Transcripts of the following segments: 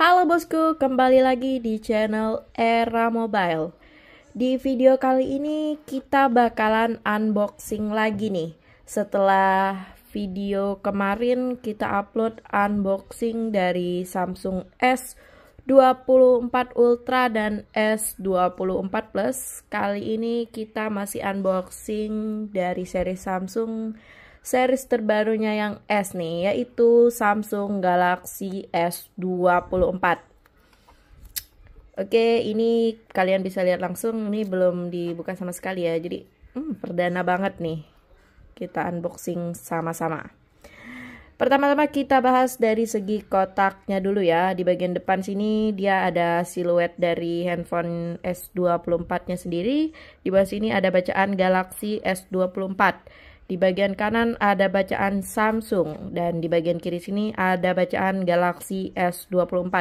Halo bosku, kembali lagi di channel Era Mobile. Di video kali ini kita bakalan unboxing lagi nih. Setelah video kemarin kita upload unboxing dari Samsung S24 Ultra dan S24 Plus. Kali ini kita masih unboxing dari seri Samsung series terbarunya yang S nih, yaitu Samsung Galaxy S24. Oke, ini kalian bisa lihat langsung, ini belum dibuka sama sekali ya, jadi hmm, perdana banget nih kita unboxing sama-sama. Pertama-tama kita bahas dari segi kotaknya dulu ya. Di bagian depan sini dia ada siluet dari handphone S24-nya sendiri. Di bawah sini ada bacaan Galaxy S24. Di bagian kanan ada bacaan Samsung dan di bagian kiri sini ada bacaan Galaxy S24.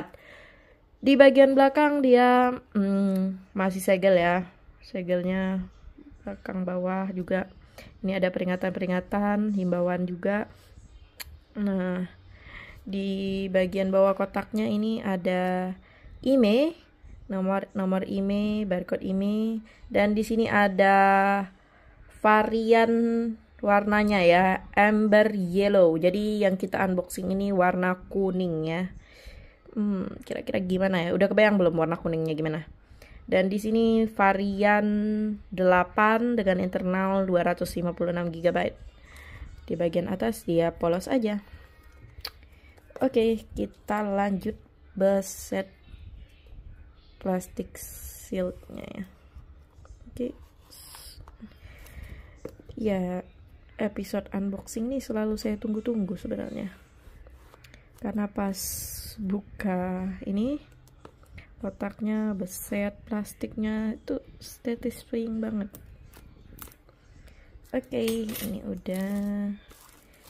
Di bagian belakang dia hmm, masih segel ya. Segelnya belakang bawah juga. Ini ada peringatan-peringatan, himbauan juga. Nah, di bagian bawah kotaknya ini ada IMEI, e, nomor nomor IMEI, e, barcode IMEI e. dan di sini ada varian warnanya ya amber yellow jadi yang kita unboxing ini warna kuning ya hmm kira-kira gimana ya udah kebayang belum warna kuningnya gimana dan di sini varian 8 dengan internal 256 GB di bagian atas dia polos aja oke kita lanjut beset plastik shieldnya ya oke okay. ya episode unboxing nih selalu saya tunggu-tunggu sebenarnya karena pas buka ini kotaknya beset plastiknya itu satisfying banget oke okay, ini udah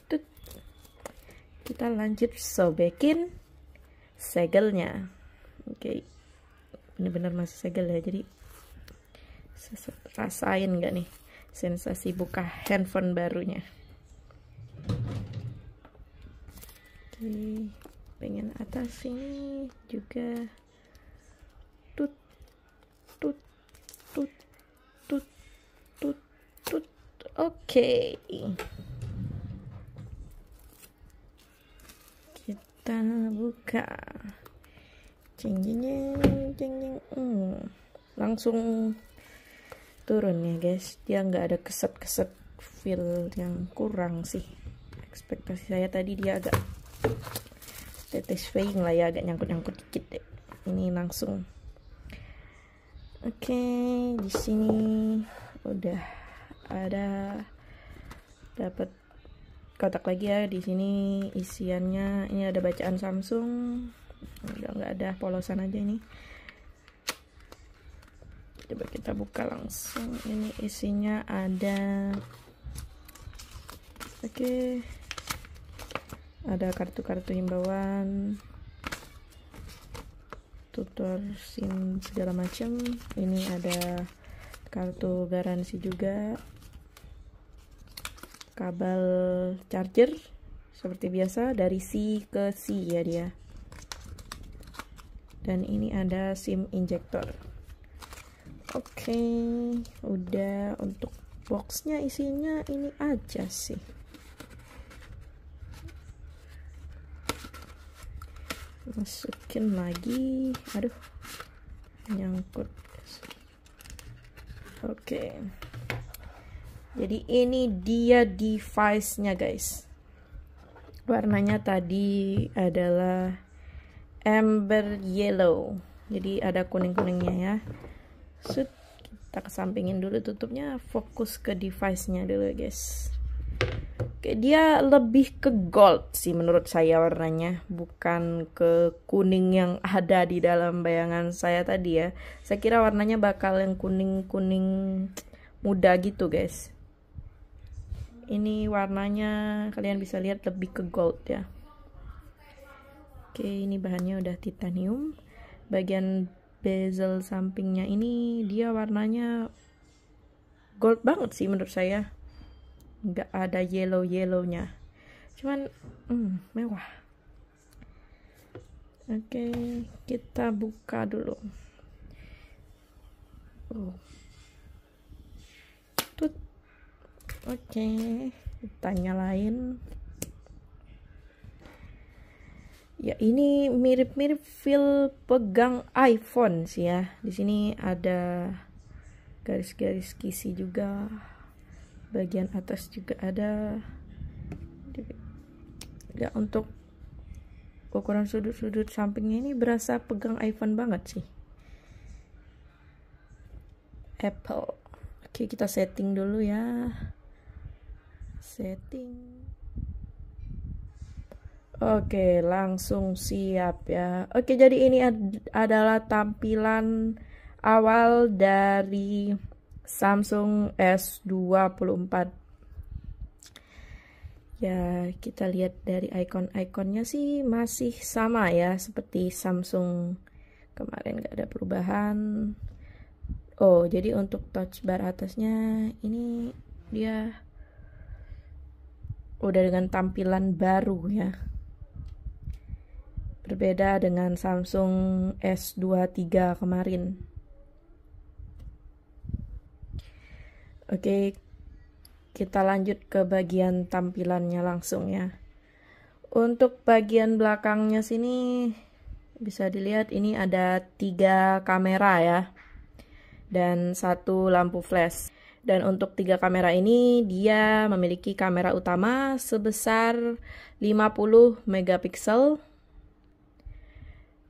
Tut. kita lanjut sobekin segelnya oke okay. bener-bener masih segel ya jadi rasain nggak nih sensasi buka handphone barunya oke pengen atas ini juga tut tut tut tut tut tut oke kita buka jeng jeng, jeng jeng, hmm. langsung turun ya guys dia nggak ada keset-keset feel yang kurang sih ekspektasi saya tadi dia agak tetes flying lah ya agak nyangkut-nyangkut dikit deh ini langsung oke okay, di sini udah ada dapat kotak lagi ya di sini isiannya ini ada bacaan Samsung udah nggak ada polosan aja ini coba kita buka langsung ini isinya ada oke okay. ada kartu-kartu himbauan tutor SIM segala macam ini ada kartu garansi juga kabel charger seperti biasa dari C ke C ya dia dan ini ada SIM injector Oke, okay, udah untuk boxnya isinya ini aja sih. Masukin lagi, aduh, nyangkut. Oke, okay. jadi ini dia device-nya guys. Warnanya tadi adalah amber yellow, jadi ada kuning-kuningnya ya. Set, kita kesampingin dulu tutupnya, fokus ke device-nya dulu guys. Oke, dia lebih ke gold sih menurut saya warnanya, bukan ke kuning yang ada di dalam bayangan saya tadi ya. Saya kira warnanya bakal yang kuning-kuning muda gitu guys. Ini warnanya kalian bisa lihat lebih ke gold ya. Oke, ini bahannya udah titanium. Bagian bezel sampingnya ini dia warnanya gold banget sih menurut saya nggak ada yellow yellownya cuman hmm, mewah oke okay, kita buka dulu oh. tut oke okay, kita nyalain Ya, ini mirip-mirip feel pegang iPhone sih ya. Di sini ada garis-garis kisi juga. Bagian atas juga ada. Ya, untuk ukuran sudut-sudut sampingnya ini berasa pegang iPhone banget sih. Apple. Oke, kita setting dulu ya. Setting. Oke, langsung siap ya. Oke, jadi ini ad adalah tampilan awal dari Samsung S24. Ya, kita lihat dari icon-iconnya sih masih sama ya, seperti Samsung kemarin gak ada perubahan. Oh, jadi untuk touch bar atasnya ini dia udah dengan tampilan baru ya berbeda dengan Samsung S23 kemarin. Oke, kita lanjut ke bagian tampilannya langsung ya. Untuk bagian belakangnya sini bisa dilihat ini ada tiga kamera ya dan satu lampu flash. Dan untuk tiga kamera ini dia memiliki kamera utama sebesar 50 megapiksel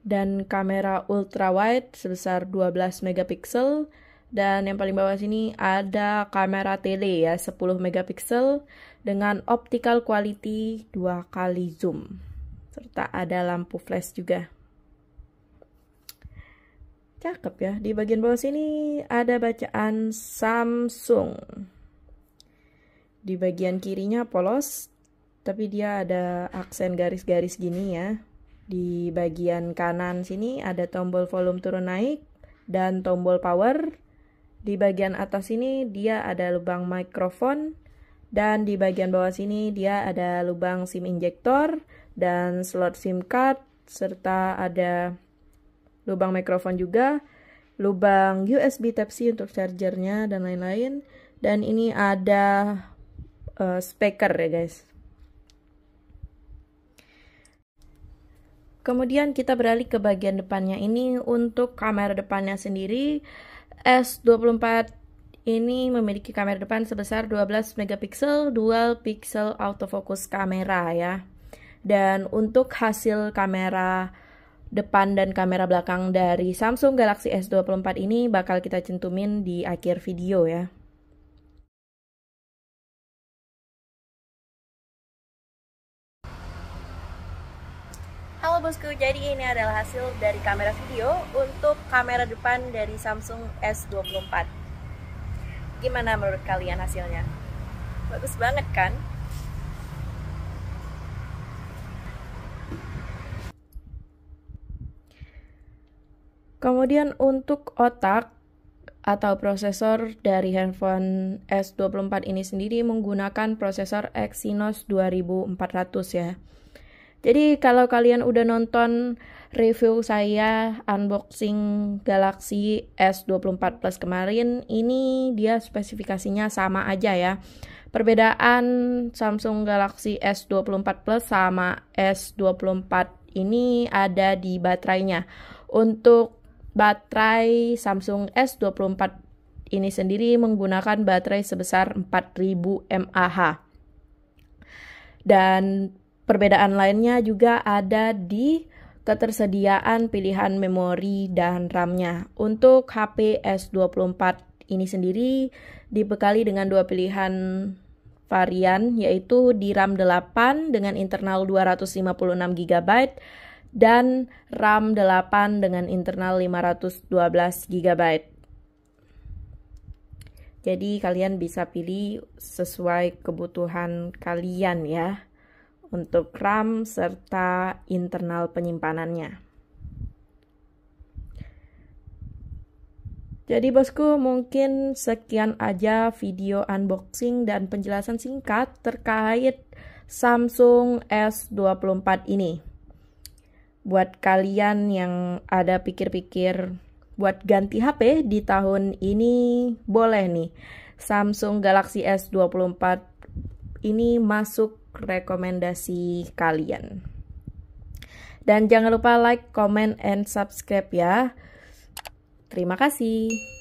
dan kamera ultra wide sebesar 12 megapiksel dan yang paling bawah sini ada kamera tele ya 10 megapiksel dengan optical quality dua kali zoom serta ada lampu flash juga cakep ya di bagian bawah sini ada bacaan Samsung di bagian kirinya polos tapi dia ada aksen garis-garis gini ya di bagian kanan sini ada tombol volume turun naik dan tombol power. Di bagian atas sini dia ada lubang mikrofon dan di bagian bawah sini dia ada lubang SIM injector dan slot SIM card serta ada lubang mikrofon juga, lubang USB Type-C untuk chargernya dan lain-lain. Dan ini ada uh, speaker ya guys. Kemudian kita beralih ke bagian depannya ini untuk kamera depannya sendiri S24 ini memiliki kamera depan sebesar 12 megapiksel dual pixel autofocus kamera ya. Dan untuk hasil kamera depan dan kamera belakang dari Samsung Galaxy S24 ini bakal kita centumin di akhir video ya. bosku, jadi ini adalah hasil dari kamera video untuk kamera depan dari Samsung S24 Gimana menurut kalian hasilnya? Bagus banget kan? Kemudian untuk otak atau prosesor dari handphone S24 ini sendiri menggunakan prosesor Exynos 2400 ya jadi kalau kalian udah nonton review saya unboxing Galaxy S24 Plus kemarin, ini dia spesifikasinya sama aja ya. Perbedaan Samsung Galaxy S24 Plus sama S24 ini ada di baterainya. Untuk baterai Samsung S24 ini sendiri menggunakan baterai sebesar 4000 mAh. Dan Perbedaan lainnya juga ada di ketersediaan pilihan memori dan RAM-nya. Untuk HP S24 ini sendiri dibekali dengan dua pilihan varian yaitu di RAM 8 dengan internal 256 GB dan RAM 8 dengan internal 512 GB. Jadi kalian bisa pilih sesuai kebutuhan kalian ya untuk RAM serta internal penyimpanannya. Jadi bosku, mungkin sekian aja video unboxing dan penjelasan singkat terkait Samsung S24 ini. Buat kalian yang ada pikir-pikir buat ganti HP di tahun ini, boleh nih. Samsung Galaxy S24 ini masuk rekomendasi kalian. Dan jangan lupa like, comment, and subscribe ya. Terima kasih.